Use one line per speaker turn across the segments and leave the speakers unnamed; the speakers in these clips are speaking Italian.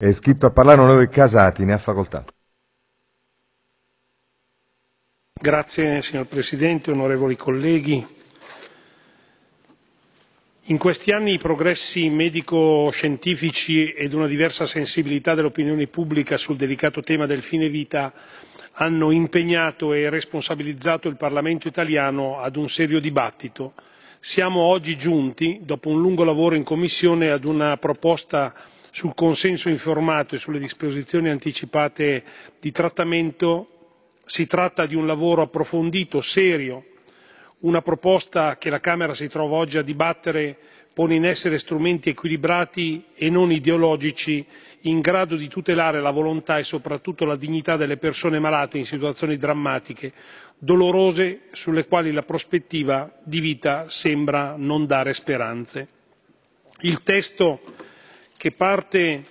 È iscritto a parlare l'onorevole Casati, ne ha facoltà. Grazie signor Presidente, onorevoli colleghi. In questi anni i progressi medico-scientifici ed una diversa sensibilità dell'opinione pubblica sul delicato tema del fine vita hanno impegnato e responsabilizzato il Parlamento italiano ad un serio dibattito. Siamo oggi giunti, dopo un lungo lavoro in Commissione, ad una proposta sul consenso informato e sulle disposizioni anticipate di trattamento si tratta di un lavoro approfondito serio una proposta che la camera si trova oggi a dibattere pone in essere strumenti equilibrati e non ideologici in grado di tutelare la volontà e soprattutto la dignità delle persone malate in situazioni drammatiche dolorose sulle quali la prospettiva di vita sembra non dare speranze. il testo che parte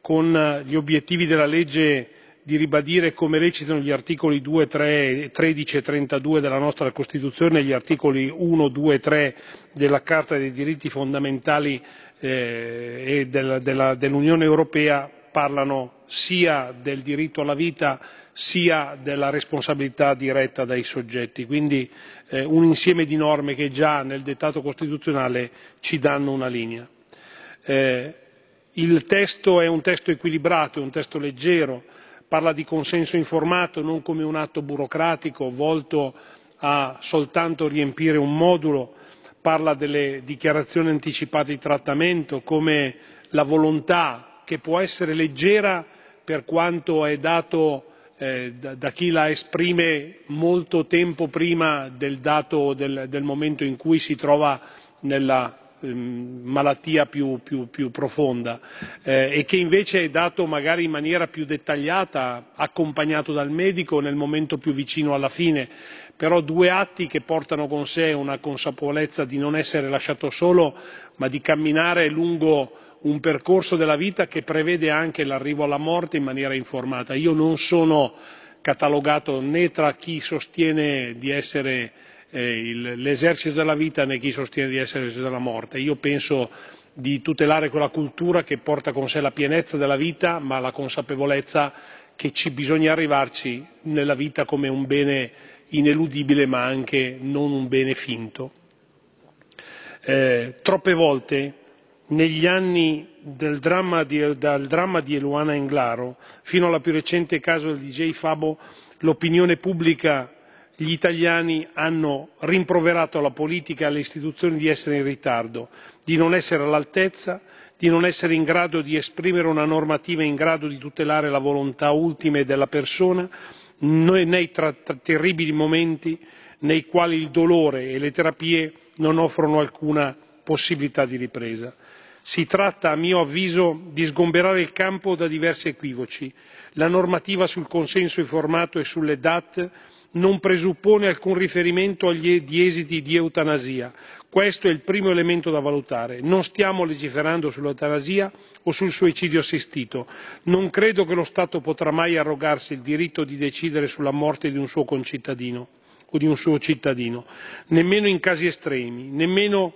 con eh, gli obiettivi della legge di ribadire come recitano gli articoli due tredici e 32 della nostra costituzione e gli articoli 1, due e 3 della carta dei diritti fondamentali eh, dell'unione europea parlano sia del diritto alla vita sia della responsabilità diretta dai soggetti quindi eh, un insieme di norme che già nel dettato costituzionale ci danno una linea il testo è un testo equilibrato è un testo leggero parla di consenso informato non come un atto burocratico volto a soltanto riempire un modulo parla delle dichiarazioni anticipate di trattamento come la volontà che può essere leggera per quanto è dato eh, da chi la esprime molto tempo prima del momento in cui si trova nella Ehm, malattia più, più, più profonda eh, e che invece è dato magari in maniera più dettagliata, accompagnato dal medico nel momento più vicino alla fine, però due atti che portano con sé una consapevolezza di non essere lasciato solo, ma di camminare lungo un percorso della vita che prevede anche l'arrivo alla morte in maniera informata. Io non sono catalogato né tra chi sostiene di essere eh, il, l'esercito della vita né chi sostiene di essere l'esercito della morte. Io penso di tutelare quella cultura che porta con sé la pienezza della vita, ma la consapevolezza che ci bisogna arrivarci nella vita come un bene ineludibile, ma anche non un bene finto. Eh, troppe volte negli anni del dramma di, dal dramma di Eluana Englaro fino al più recente caso del DJ Fabo l'opinione pubblica gli italiani hanno rimproverato alla politica e alle istituzioni di essere in ritardo di non essere all'altezza di non essere in grado di esprimere una normativa in grado di tutelare la volontà ultima della persona nei terribili momenti nei quali il dolore e le terapie non offrono alcuna possibilità di ripresa. si tratta a mio avviso di sgomberare il campo da diversi equivoci la normativa sul consenso informato e sulle DAT non presuppone alcun riferimento agli esiti di eutanasia questo è il primo elemento da valutare non stiamo legiferando sull'eutanasia o sul suicidio assistito non credo che lo stato potrà mai arrogarsi il diritto di decidere sulla morte di un suo concittadino o di un suo cittadino nemmeno in casi estremi nemmeno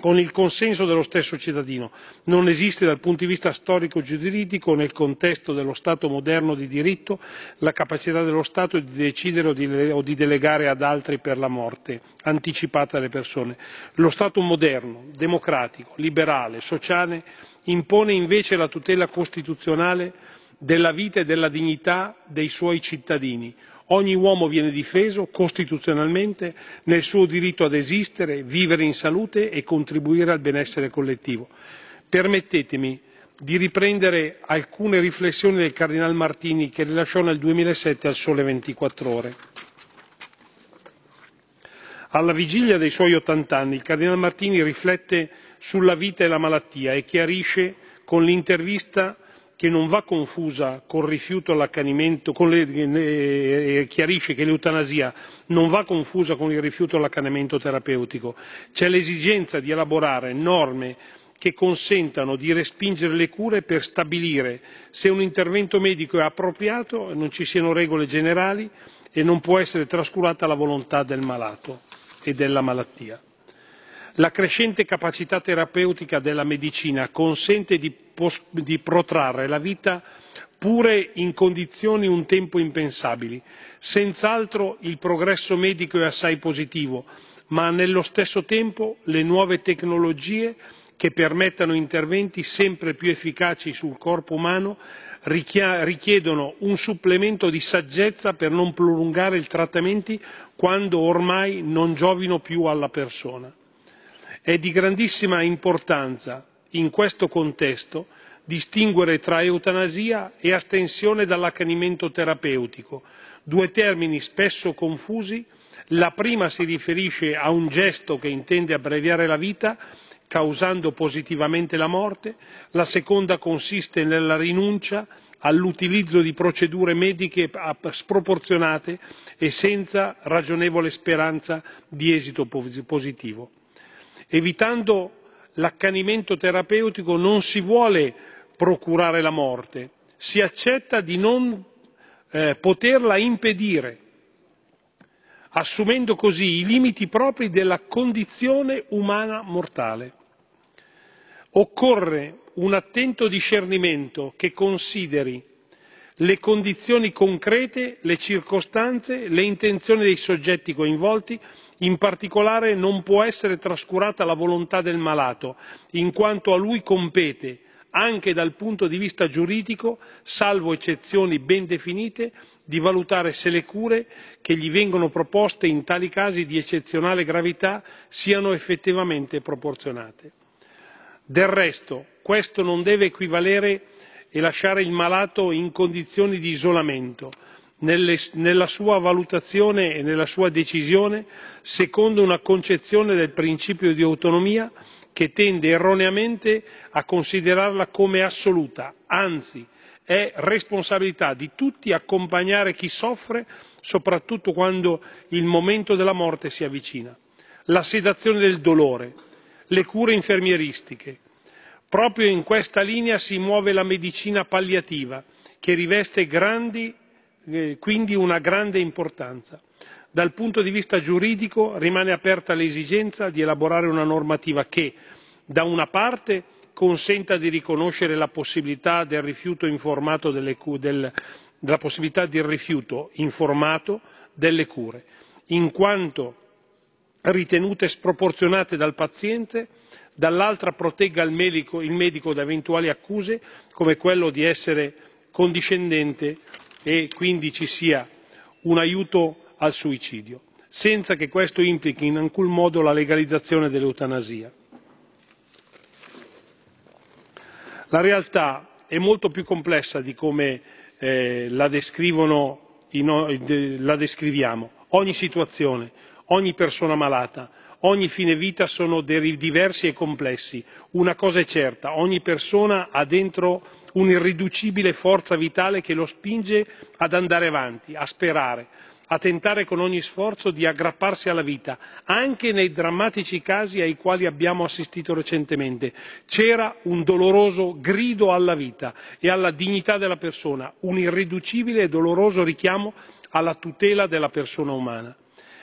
con il consenso dello stesso cittadino non esiste dal punto di vista storico giuridico nel contesto dello stato moderno di diritto la capacità dello stato di decidere o di delegare ad altri per la morte anticipata delle persone. lo stato moderno democratico liberale sociale impone invece la tutela costituzionale della vita e della dignità dei suoi cittadini ogni uomo viene difeso costituzionalmente nel suo diritto ad esistere vivere in salute e contribuire al benessere collettivo. permettetemi di riprendere alcune riflessioni del cardinal martini che rilasciò nel 2007 al sole 24 ore. alla vigilia dei suoi 80 anni il cardinal martini riflette sulla vita e la malattia e chiarisce con l'intervista che non va confusa col rifiuto all'accanimento e eh, eh, chiarisce che l'eutanasia non va confusa con il rifiuto all'accanimento terapeutico c'è l'esigenza di elaborare norme che consentano di respingere le cure per stabilire se un intervento medico è appropriato non ci siano regole generali e non può essere trascurata la volontà del malato e della malattia la crescente capacità terapeutica della medicina consente di protrarre la vita pure in condizioni un tempo impensabili. senz'altro il progresso medico è assai positivo ma nello stesso tempo le nuove tecnologie che permettono interventi sempre più efficaci sul corpo umano richiedono un supplemento di saggezza per non prolungare i trattamenti quando ormai non giovino più alla persona. È di grandissima importanza, in questo contesto, distinguere tra eutanasia e astensione dall'accanimento terapeutico, due termini spesso confusi: la prima si riferisce a un gesto che intende abbreviare la vita, causando positivamente la morte, la seconda consiste nella rinuncia all'utilizzo di procedure mediche sproporzionate e senza ragionevole speranza di esito positivo evitando l'accanimento terapeutico non si vuole procurare la morte si accetta di non eh, poterla impedire assumendo così i limiti propri della condizione umana mortale. occorre un attento discernimento che consideri le condizioni concrete le circostanze le intenzioni dei soggetti coinvolti in particolare non può essere trascurata la volontà del malato in quanto a lui compete anche dal punto di vista giuridico salvo eccezioni ben definite di valutare se le cure che gli vengono proposte in tali casi di eccezionale gravità siano effettivamente proporzionate. del resto questo non deve equivalere e lasciare il malato in condizioni di isolamento nella sua valutazione e nella sua decisione secondo una concezione del principio di autonomia che tende erroneamente a considerarla come assoluta anzi è responsabilità di tutti accompagnare chi soffre soprattutto quando il momento della morte si avvicina. la sedazione del dolore le cure infermieristiche proprio in questa linea si muove la medicina palliativa che riveste eh, quindi una grande importanza. dal punto di vista giuridico rimane aperta l'esigenza di elaborare una normativa che da una parte consenta di riconoscere la possibilità del rifiuto informato delle cure in quanto ritenute sproporzionate dal paziente dall'altra protegga il medico da eventuali accuse come quello di essere condiscendente e quindi ci sia un aiuto al suicidio senza che questo implichi in alcun modo la legalizzazione dell'eutanasia. la realtà è molto più complessa di come eh, la descriviamo ogni situazione ogni persona malata ogni fine vita sono diversi e complessi una cosa è certa ogni persona ha dentro un'irriducibile forza vitale che lo spinge ad andare avanti a sperare a tentare con ogni sforzo di aggrapparsi alla vita anche nei drammatici casi ai quali abbiamo assistito recentemente c'era un doloroso grido alla vita e alla dignità della persona un irriducibile e doloroso richiamo alla tutela della persona umana.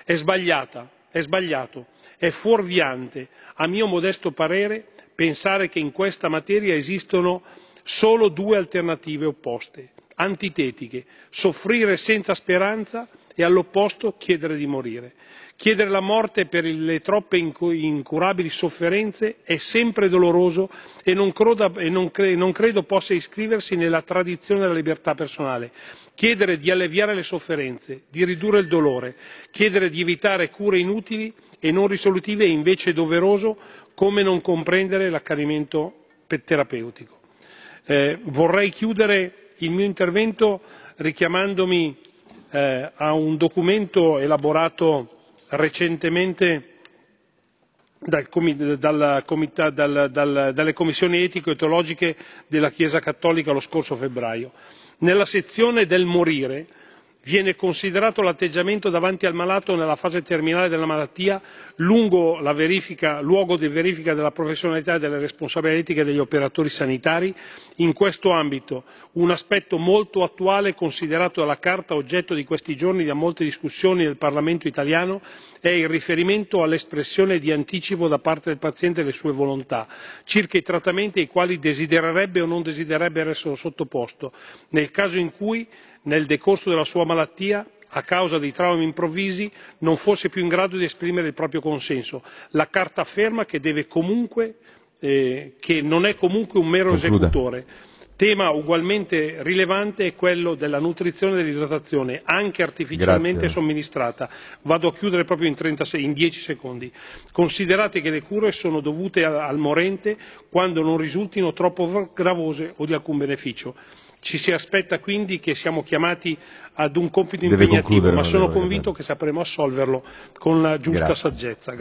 è sbagliata è sbagliato, è fuorviante, a mio modesto parere, pensare che in questa materia esistono solo due alternative opposte, antitetiche: soffrire senza speranza e, all'opposto, chiedere di morire chiedere la morte per le troppe incurabili sofferenze è sempre doloroso e non credo possa iscriversi nella tradizione della libertà personale chiedere di alleviare le sofferenze di ridurre il dolore chiedere di evitare cure inutili e non risolutive è invece doveroso come non comprendere l'accanimento terapeutico. Eh, vorrei chiudere il mio intervento richiamandomi eh, a un documento elaborato recentemente dalle commissioni etiche e teologiche della chiesa cattolica lo scorso febbraio. nella sezione del morire viene considerato l'atteggiamento davanti al malato nella fase terminale della malattia lungo luogo di verifica della professionalità e delle responsabilità etiche degli operatori sanitari in questo ambito un aspetto molto attuale considerato dalla carta oggetto di questi giorni da molte discussioni nel parlamento italiano è il riferimento all'espressione di anticipo da parte del paziente delle sue volontà circa i trattamenti ai quali desidererebbe o non desidererebbe essere sottoposto nel caso in cui nel decorso della sua malattia a causa di traumi improvvisi non fosse più in grado di esprimere il proprio consenso la carta afferma che eh, non è comunque un mero esecutore. tema ugualmente rilevante è quello della nutrizione e dell'idratazione anche artificialmente somministrata vado a chiudere proprio in dieci secondi considerate che le cure sono dovute al morente quando non risultino troppo gravose o di alcun beneficio ci si aspetta quindi che siamo chiamati ad un compito impegnativo ma sono convinto che sapremo assolverlo con la giusta saggezza.